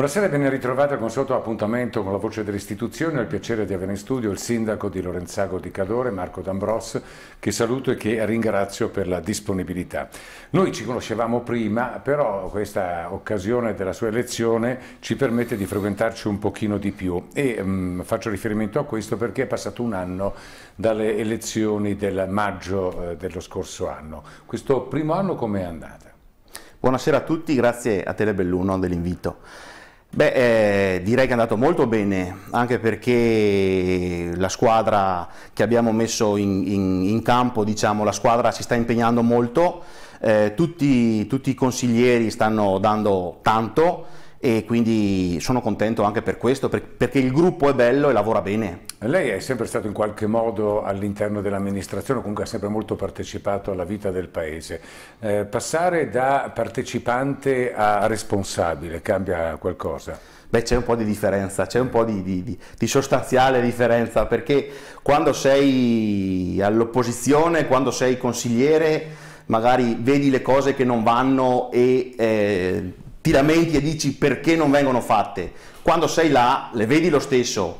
Buonasera e ben ritrovati al consueto appuntamento con la voce dell'istituzione. Ho il piacere di avere in studio il sindaco di Lorenzago di Cadore, Marco D'Ambros, che saluto e che ringrazio per la disponibilità. Noi ci conoscevamo prima, però questa occasione della sua elezione ci permette di frequentarci un pochino di più e mh, mm, faccio riferimento a questo perché è passato un anno dalle elezioni del maggio eh, dello scorso anno. Questo primo anno com'è andata? Buonasera a tutti, grazie a Telebelluno dell'invito. Beh, eh, direi che è andato molto bene, anche perché la squadra che abbiamo messo in, in, in campo, diciamo, la squadra si sta impegnando molto, eh, tutti, tutti i consiglieri stanno dando tanto e quindi sono contento anche per questo, perché il gruppo è bello e lavora bene. Lei è sempre stato in qualche modo all'interno dell'amministrazione, comunque ha sempre molto partecipato alla vita del Paese. Eh, passare da partecipante a responsabile cambia qualcosa? Beh, c'è un po' di differenza, c'è un po' di, di, di, sostanziale differenza, perché quando sei all'opposizione, quando sei consigliere, magari vedi le cose che non vanno e eh, ti lamenti e dici perché non vengono fatte. Quando sei là, le vedi lo stesso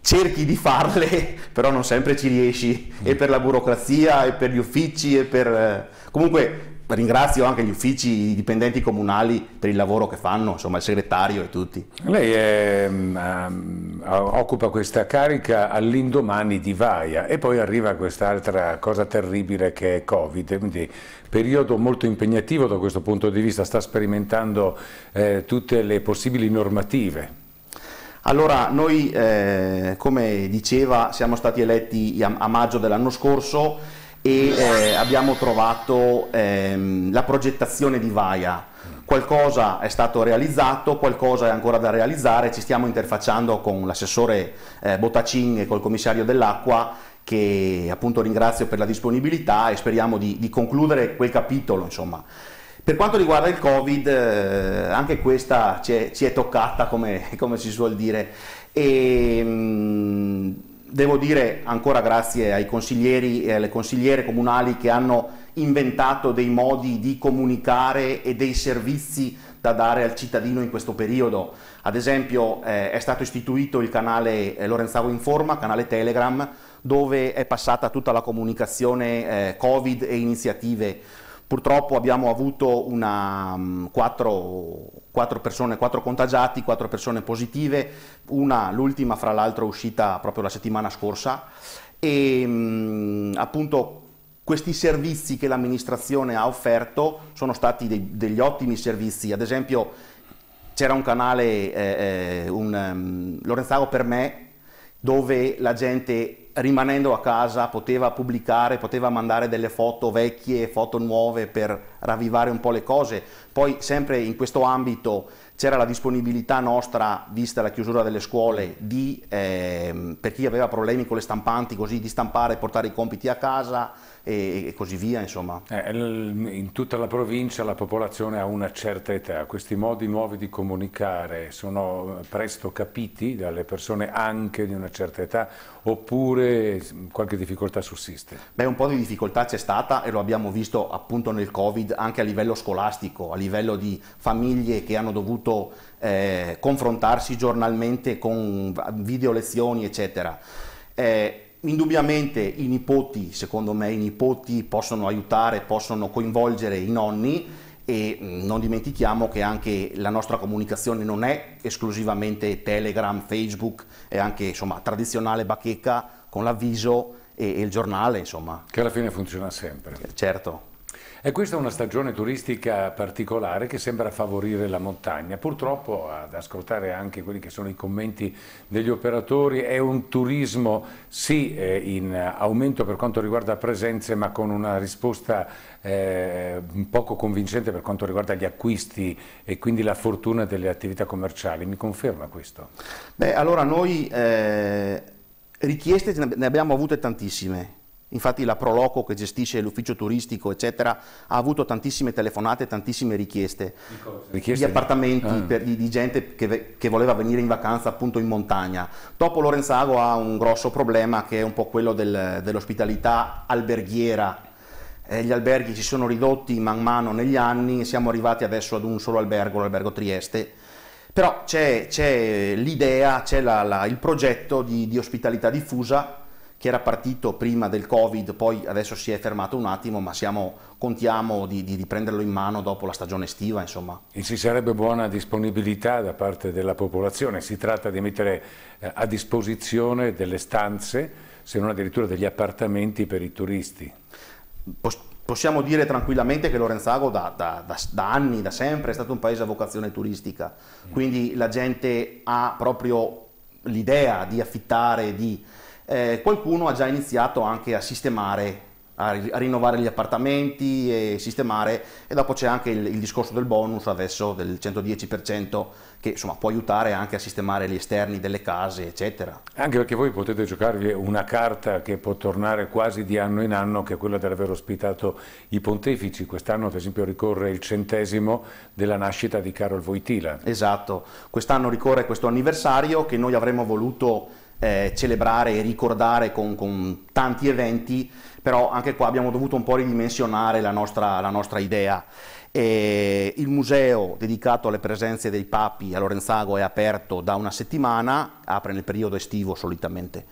cerchi di farle, però non sempre ci riesci, e per la burocrazia, e per gli uffici, e per... Eh, comunque ringrazio anche gli uffici, i dipendenti comunali per il lavoro che fanno, insomma il segretario e tutti. Lei è, um, occupa questa carica all'indomani di Vaia e poi arriva quest'altra cosa terribile che è Covid, quindi periodo molto impegnativo da questo punto di vista, sta sperimentando eh, tutte le possibili normative. Allora, noi, eh, come diceva, siamo stati eletti a, maggio dell'anno scorso e eh, abbiamo trovato ehm, la progettazione di Vaia. Qualcosa è stato realizzato, qualcosa è ancora da realizzare, ci stiamo interfacciando con l'assessore eh, Botacin e col commissario dell'acqua che appunto ringrazio per la disponibilità e speriamo di, di concludere quel capitolo insomma. Per quanto riguarda il Covid, eh, anche questa ci è, ci è toccata, come, come, si suol dire, e mm, devo dire ancora grazie ai consiglieri e alle consigliere comunali che hanno inventato dei modi di comunicare e dei servizi da dare al cittadino in questo periodo. Ad esempio eh, è stato istituito il canale eh, Lorenzago Informa, canale Telegram, dove è passata tutta la comunicazione eh, Covid e iniziative. Purtroppo abbiamo avuto una, mm, quattro, quattro, persone, quattro contagiati, quattro persone positive, una, l'ultima fra l'altro uscita proprio la settimana scorsa e mh, mm, appunto questi servizi che l'amministrazione ha offerto sono stati dei, degli ottimi servizi, ad esempio c'era un canale, eh, eh un, um, mm, Lorenzago per me, dove la gente rimanendo a casa poteva pubblicare, poteva mandare delle foto vecchie, foto nuove per ravvivare un po' le cose. Poi sempre in questo ambito c'era la disponibilità nostra, vista la chiusura delle scuole, di, eh, per chi aveva problemi con le stampanti, così di stampare e portare i compiti a casa e, e così via. Insomma. Eh, in tutta la provincia la popolazione ha una certa età, questi modi nuovi di comunicare sono presto capiti dalle persone anche di una certa età oppure qualche difficoltà sussiste? Beh, un po' di difficoltà c'è stata e lo abbiamo visto appunto nel Covid anche a livello scolastico, a livello di famiglie che hanno dovuto eh, confrontarsi giornalmente con video lezioni, eccetera. Eh, Indubbiamente i nipoti, secondo me i nipoti possono aiutare, possono coinvolgere i nonni e mm, non dimentichiamo che anche la nostra comunicazione non è esclusivamente Telegram, Facebook, è anche insomma tradizionale bacheca con l'avviso e, e il giornale, insomma. Che alla fine funziona sempre. Certo. E questa è una stagione turistica particolare che sembra favorire la montagna. Purtroppo, ad ascoltare anche quelli che sono i commenti degli operatori, è un turismo sì eh, in aumento per quanto riguarda presenze, ma con una risposta eh, poco convincente per quanto riguarda gli acquisti e quindi la fortuna delle attività commerciali. Mi conferma questo? Beh, allora noi eh, richieste ne abbiamo avute tantissime infatti la Proloco che gestisce l'ufficio turistico, eccetera, ha avuto tantissime telefonate, tantissime richieste di, richieste di appartamenti ah. per, di, di, gente che, che, voleva venire in vacanza appunto in montagna. Dopo Lorenzago ha un grosso problema che è un po' quello del, dell'ospitalità alberghiera. Eh, gli alberghi si sono ridotti man mano negli anni, siamo arrivati adesso ad un solo albergo, l'albergo Trieste, però c'è, c'è l'idea, c'è la, la, il progetto di, di ospitalità diffusa che era partito prima del Covid, poi adesso si è fermato un attimo, ma siamo, contiamo di, di, di, prenderlo in mano dopo la stagione estiva. Insomma. E ci sarebbe buona disponibilità da parte della popolazione, si tratta di mettere eh, a disposizione delle stanze, se non addirittura degli appartamenti per i turisti. Post possiamo dire tranquillamente che Lorenzago da, da, da, da, anni, da sempre, è stato un paese a vocazione turistica, mm. quindi la gente ha proprio l'idea di affittare, di eh, qualcuno ha già iniziato anche a sistemare a, rinnovare gli appartamenti e sistemare e dopo c'è anche il, il discorso del bonus adesso del 110% che insomma può aiutare anche a sistemare gli esterni delle case eccetera anche perché voi potete giocarvi una carta che può tornare quasi di anno in anno che è quella dell'aver ospitato i pontefici quest'anno ad esempio ricorre il centesimo della nascita di Carol Voitila esatto quest'anno ricorre questo anniversario che noi avremmo voluto eh, celebrare e ricordare con, con, tanti eventi, però anche qua abbiamo dovuto un po' ridimensionare la nostra, la nostra idea. E il museo dedicato alle presenze dei papi a Lorenzago è aperto da una settimana, apre nel periodo estivo solitamente.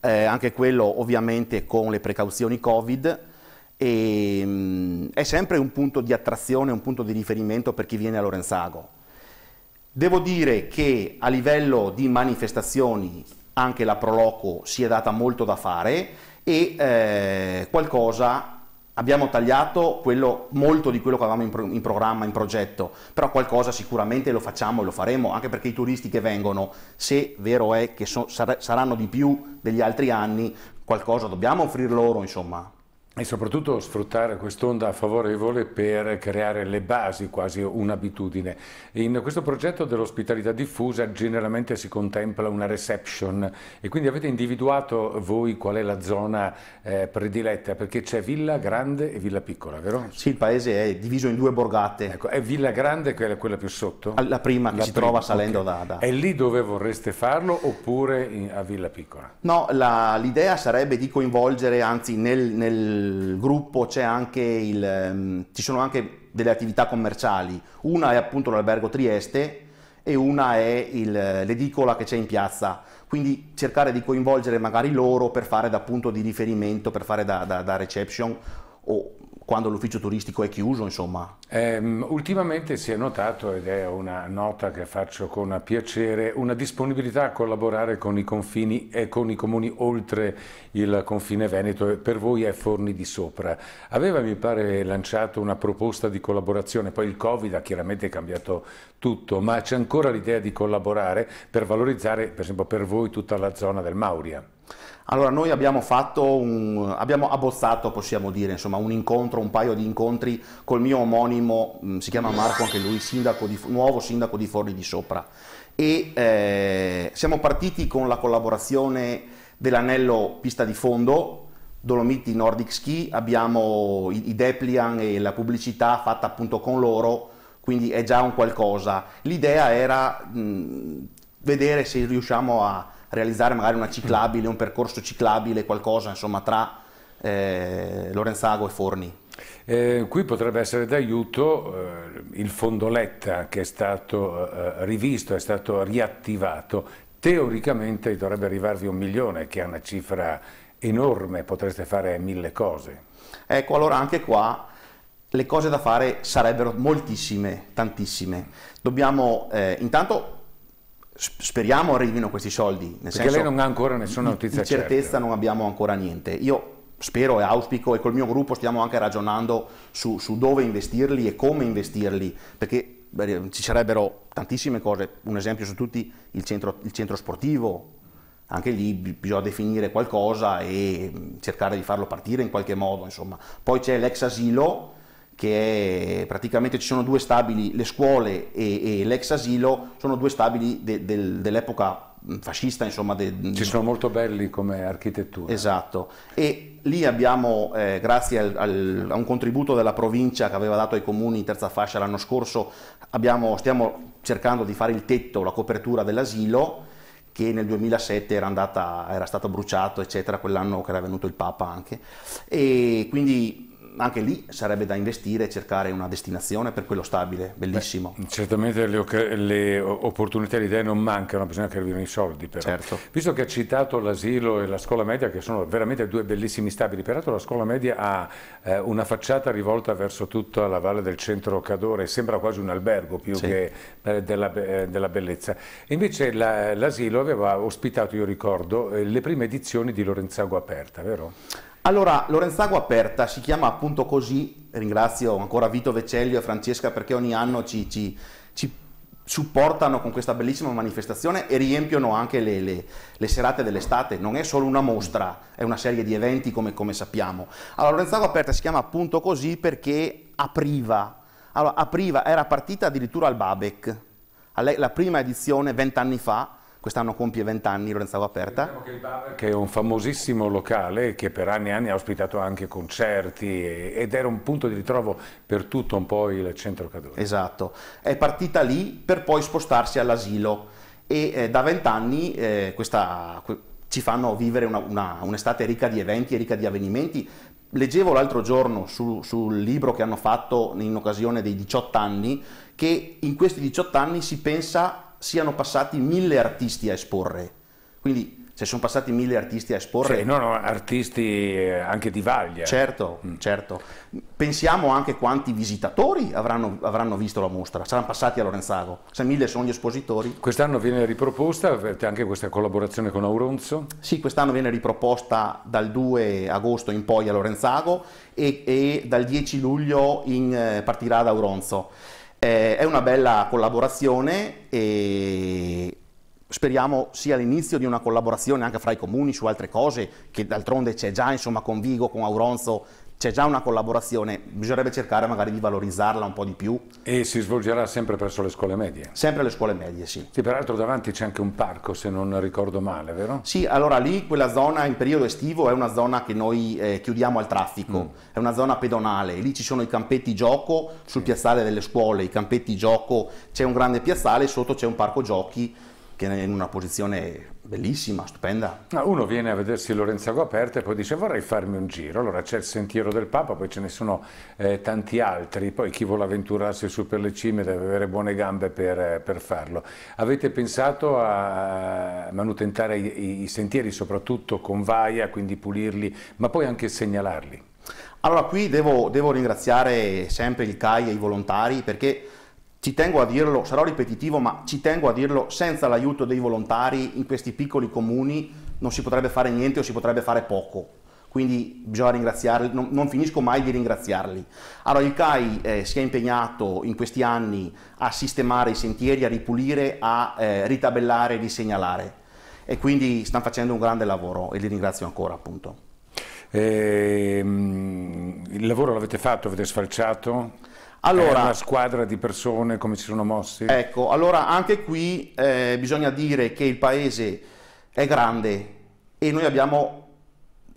Eh, anche quello ovviamente con le precauzioni Covid. E, mh, mm, è sempre un punto di attrazione, un punto di riferimento per chi viene a Lorenzago. Devo dire che a livello di manifestazioni anche la Proloco si è data molto da fare e eh, qualcosa abbiamo tagliato quello, molto di quello che avevamo in, pro, in, programma, in progetto, però qualcosa sicuramente lo facciamo e lo faremo, anche perché i turisti che vengono, se vero è che so, sar, saranno di più degli altri anni, qualcosa dobbiamo offrir loro, insomma e soprattutto sfruttare quest'onda favorevole per creare le basi, quasi un'abitudine. In questo progetto dell'ospitalità diffusa generalmente si contempla una reception e quindi avete individuato voi qual è la zona eh, prediletta, perché c'è Villa Grande e Villa Piccola, vero? Sì, il paese è diviso in due borgate. Ecco, è Villa Grande che è quella più sotto? Ah, la prima che la si prima, trova salendo okay. da, da... È lì dove vorreste farlo oppure in, a Villa Piccola? No, l'idea sarebbe di coinvolgere, anzi nel, nel gruppo c'è anche il, mm, ci sono anche delle attività commerciali, una è appunto l'albergo Trieste e una è l'edicola che c'è in piazza, quindi cercare di coinvolgere magari loro per fare da punto di riferimento, per fare da, da, da reception o, quando l'ufficio turistico è chiuso, insomma? Eh, ultimamente si è notato, ed è una nota che faccio con piacere, una disponibilità a collaborare con i confini e con i comuni oltre il confine Veneto per voi è Forni di Sopra. Aveva, mi pare, lanciato una proposta di collaborazione, poi il Covid ha chiaramente cambiato tutto, ma c'è ancora l'idea di collaborare per valorizzare, per esempio, per voi tutta la zona del Mauria. Allora, noi abbiamo, un, abbiamo abbozzato, possiamo dire, insomma, un incontro, un paio di incontri col mio omonimo, mm, si chiama Marco anche lui, sindaco di, nuovo sindaco di Forli di Sopra. E eh, siamo partiti con la collaborazione dell'anello pista di fondo, Dolomiti Nordic Ski, abbiamo i, i Deplian e la pubblicità fatta appunto con loro, quindi è già un qualcosa. L'idea era mh, mm, vedere se riusciamo a realizzare magari una ciclabile, un percorso ciclabile, qualcosa insomma tra eh, Lorenzago e Forni. Eh, qui potrebbe essere d'aiuto eh, il fondoletta che è stato eh, eh, rivisto, è stato riattivato. Teoricamente dovrebbe arrivarvi un milione, che è una cifra enorme, potreste fare mille cose. Ecco, allora anche qua le cose da fare sarebbero moltissime, tantissime. Dobbiamo eh, intanto speriamo arrivino questi soldi. Nel Perché senso, lei non ha ancora nessuna notizia certa. Di certezza non abbiamo ancora niente. Io spero e auspico e col mio gruppo stiamo anche ragionando su, su dove investirli e come investirli. Perché beh, ci sarebbero tantissime cose, un esempio su tutti il centro, il centro sportivo, anche lì bisogna definire qualcosa e mm, cercare di farlo partire in qualche modo, insomma. Poi c'è l'ex asilo che è, praticamente ci sono due stabili, le scuole e, e l'ex asilo sono due stabili de, de, dell'epoca mm, fascista, insomma. De, mm, ci sono molto belli come architettura. Esatto. E lì abbiamo, eh, grazie al, al, a un contributo della provincia che aveva dato ai comuni in terza fascia l'anno scorso, abbiamo, stiamo cercando di fare il tetto, la copertura dell'asilo che nel 2007 era, andata, era stato bruciato, eccetera, quell'anno che era venuto il Papa anche. E quindi anche lì sarebbe da investire e cercare una destinazione per quello stabile, bellissimo. Beh, certamente le, le, opportunità e le idee non mancano, bisogna che arrivino i soldi però. Certo. Visto che ha citato l'asilo e la scuola media, che sono veramente due bellissimi stabili, peraltro la scuola media ha eh, una facciata rivolta verso tutta la valle del centro Cadore, sembra quasi un albergo più sì. che eh, della, eh, della, bellezza. Invece l'asilo aveva ospitato, io ricordo, eh, le prime edizioni di Lorenzago Aperta, vero? Allora, Lorenzago Aperta si chiama appunto così, ringrazio ancora Vito Vecellio e Francesca perché ogni anno ci, ci, ci supportano con questa bellissima manifestazione e riempiono anche le, le, le, serate dell'estate. Non è solo una mostra, è una serie di eventi come, come sappiamo. Allora Lorenzago Aperta si chiama appunto così perché apriva. Allora, apriva, era partita addirittura al Babek, la prima edizione vent'anni fa, quest'anno compie 20 anni Lorenzo Aperta. Diciamo che è un famosissimo locale che per anni e anni ha ospitato anche concerti ed era un punto di ritrovo per tutto un po' il centro Cadore. Esatto, è partita lì per poi spostarsi all'asilo e eh, da 20 anni eh, questa, ci fanno vivere un'estate ricca di eventi e ricca di avvenimenti. Leggevo l'altro giorno su, sul libro che hanno fatto in occasione dei 18 anni che in questi 18 anni si pensa siano passati mille artisti a esporre. Quindi se sono passati mille artisti a esporre... Cioè, no, no, artisti eh, anche di vaglia. Certo, mm. certo. Pensiamo anche quanti visitatori avranno, avranno, visto la mostra, saranno passati a Lorenzago, se mille sono gli espositori. Quest'anno viene riproposta eh, anche questa collaborazione con Auronzo? Sì, quest'anno viene riproposta dal 2 agosto in poi a Lorenzago e, e dal 10 luglio in, eh, partirà ad Auronzo. Eh, è una bella collaborazione e speriamo sia l'inizio di una collaborazione anche fra i comuni su altre cose, che d'altronde c'è già insomma, con Vigo, con Auronzo, c'è già una collaborazione, bisognerebbe cercare magari di valorizzarla un po' di più. E si svolgerà sempre presso le scuole medie? Sempre le scuole medie, sì. Sì, peraltro davanti c'è anche un parco, se non ricordo male, vero? Sì, allora lì quella zona in periodo estivo è una zona che noi eh, chiudiamo al traffico, mm. è una zona pedonale, lì ci sono i campetti gioco sul sì. piazzale delle scuole, i campetti gioco, c'è un grande piazzale, sotto c'è un parco giochi che è in una posizione bellissima, stupenda. Ah, uno viene a vedersi Lorenzago aperto e poi dice vorrei farmi un giro, allora c'è il sentiero del Papa, poi ce ne sono eh, tanti altri, poi chi vuole avventurarsi su per le cime deve avere buone gambe per, eh, per farlo. Avete pensato a manutentare i, i sentieri soprattutto con vaia, quindi pulirli, ma poi anche segnalarli? Allora qui devo, devo ringraziare sempre il CAI e i volontari perché ci tengo a dirlo, sarò ripetitivo, ma ci tengo a dirlo, senza l'aiuto dei volontari in questi piccoli comuni non si potrebbe fare niente o si potrebbe fare poco. Quindi bisogna ringraziarli, non, non finisco mai di ringraziarli. Allora il CAI eh, si è impegnato in questi anni a sistemare i sentieri, a ripulire, a eh, ritabellare, risegnalare e quindi stanno facendo un grande lavoro e li ringrazio ancora appunto. Eh, il lavoro l'avete fatto, avete sfalciato? Allora, è una squadra di persone, come si sono mossi? Ecco, allora anche qui eh, bisogna dire che il paese è grande e noi abbiamo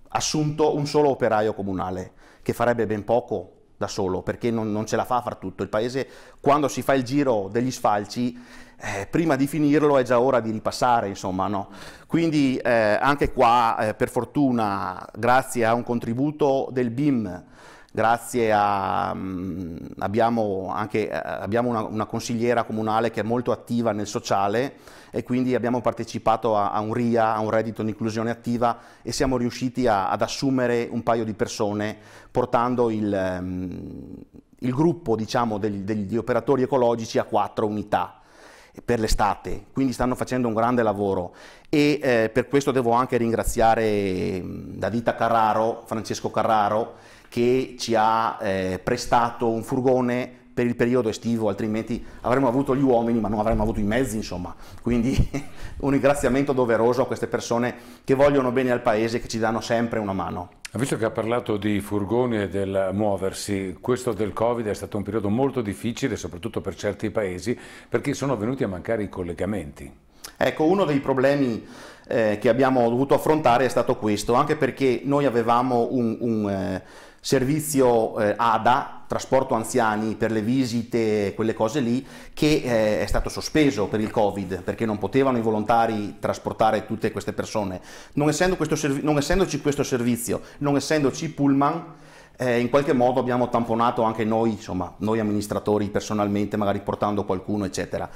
assunto un solo operaio comunale, che farebbe ben poco da solo, perché non, non ce la fa a far tutto. Il paese, quando si fa il giro degli sfalci, eh, prima di finirlo è già ora di ripassare, insomma, no? Quindi eh, anche qua, eh, per fortuna, grazie a un contributo del BIM, grazie a... Mm, abbiamo, anche, eh, abbiamo una, una, consigliera comunale che è molto attiva nel sociale e quindi abbiamo partecipato a, a un RIA, a un reddito di inclusione attiva e siamo riusciti a, ad assumere un paio di persone portando il, mm, il gruppo diciamo, degli, degli operatori ecologici a quattro unità per l'estate, quindi stanno facendo un grande lavoro e eh, per questo devo anche ringraziare mm, Davita Carraro, Francesco Carraro, che ci ha eh, prestato un furgone per il periodo estivo, altrimenti avremmo avuto gli uomini ma non avremmo avuto i mezzi, insomma. Quindi un ringraziamento doveroso a queste persone che vogliono bene al paese e che ci danno sempre una mano. Visto che ha parlato di furgoni e del muoversi, questo del Covid è stato un periodo molto difficile, soprattutto per certi paesi, perché sono venuti a mancare i collegamenti. Ecco, uno dei problemi eh, che abbiamo dovuto affrontare è stato questo, anche perché noi avevamo un, un eh, servizio eh, ADA, trasporto anziani per le visite, quelle cose lì, che eh, è stato sospeso per il Covid, perché non potevano i volontari trasportare tutte queste persone. Non, essendo questo non essendoci questo servizio, non essendoci pullman, eh, in qualche modo abbiamo tamponato anche noi, insomma, noi amministratori personalmente, magari portando qualcuno, eccetera.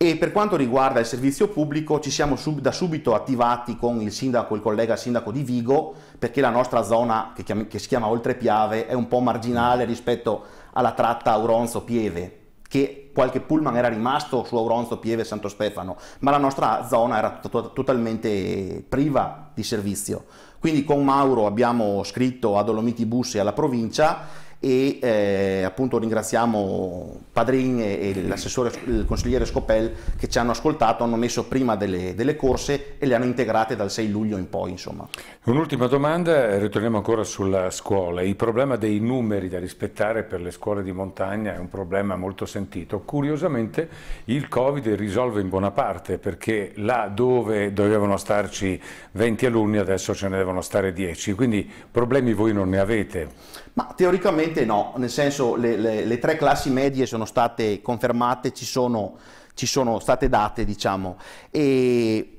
E per quanto riguarda il servizio pubblico ci siamo sub, da subito attivati con il sindaco, il collega sindaco di Vigo, perché la nostra zona che, chiam, che si chiama Oltrepiave è un po' marginale rispetto alla tratta Auronzo-Pieve, che qualche pullman era rimasto su Auronzo, Pieve Santo Stefano, ma la nostra zona era to totalmente priva di servizio. Quindi con Mauro abbiamo scritto a Dolomiti Bus e alla provincia e eh, appunto ringraziamo Padrin e, e l'assessore, il consigliere Scopel che ci hanno ascoltato, hanno messo prima delle, delle corse e le hanno integrate dal 6 luglio in poi. Insomma. Un'ultima domanda, eh, ritorniamo ancora sulla scuola. Il problema dei numeri da rispettare per le scuole di montagna è un problema molto sentito. Curiosamente il Covid risolve in buona parte perché là dove dovevano starci 20 alunni adesso ce ne devono stare 10, quindi problemi voi non ne avete. Ma teoricamente no, nel senso le, le, le tre classi medie sono state confermate, ci sono, ci sono state date, diciamo, e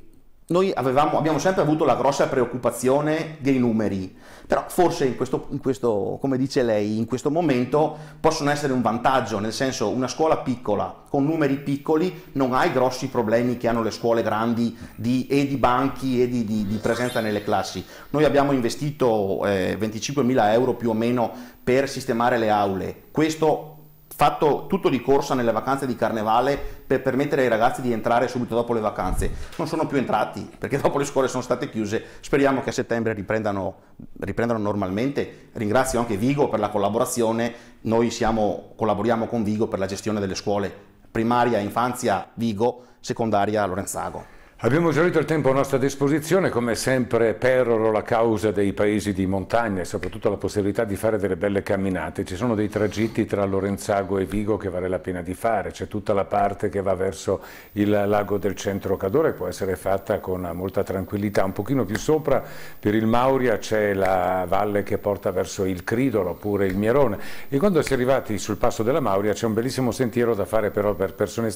noi avevamo, abbiamo sempre avuto la grossa preoccupazione dei numeri, però forse in questo, in questo, come dice lei, in questo momento possono essere un vantaggio, nel senso una scuola piccola con numeri piccoli non ha i grossi problemi che hanno le scuole grandi di, e di banchi e di, di, di, presenza nelle classi. Noi abbiamo investito eh, 25.000 euro più o meno per sistemare le aule, questo fatto tutto di corsa nelle vacanze di carnevale per permettere ai ragazzi di entrare subito dopo le vacanze. Non sono più entrati perché dopo le scuole sono state chiuse. Speriamo che a settembre riprendano, riprendano normalmente. Ringrazio anche Vigo per la collaborazione. Noi siamo, collaboriamo con Vigo per la gestione delle scuole primaria, infanzia, Vigo, secondaria, Lorenzago. Abbiamo esaurito il tempo a nostra disposizione, come sempre peroro la causa dei paesi di montagna e soprattutto la possibilità di fare delle belle camminate. Ci sono dei tragitti tra Lorenzago e Vigo che vale la pena di fare, c'è tutta la parte che va verso il lago del centro Cadore, può essere fatta con molta tranquillità. Un pochino più sopra per il Mauria c'è la valle che porta verso il Cridolo oppure il Mierone e quando si è arrivati sul passo della Mauria c'è un bellissimo sentiero da fare però per persone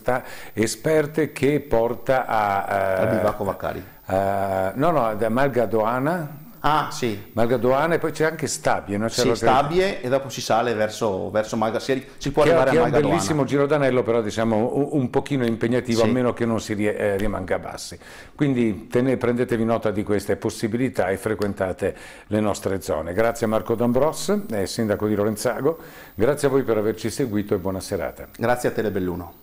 esperte che porta a eh, eh, al bivacco Vaccari. Eh, no, no, da Malgadoana. Ah, sì. Malgadoana e poi c'è anche Stabie, no? C'è sì, Stabie e dopo si sale verso, verso Malgadoana. Si, si, può che, arrivare che a Malgadoana. È un bellissimo giro d'anello, però diciamo un, un pochino impegnativo, sì. a meno che non si rie, eh, rimanga bassi. Quindi tene, prendetevi nota di queste possibilità e frequentate le nostre zone. Grazie a Marco D'Ambros, eh, sindaco di Lorenzago. Grazie a voi per averci seguito e buona serata. Grazie a Telebelluno.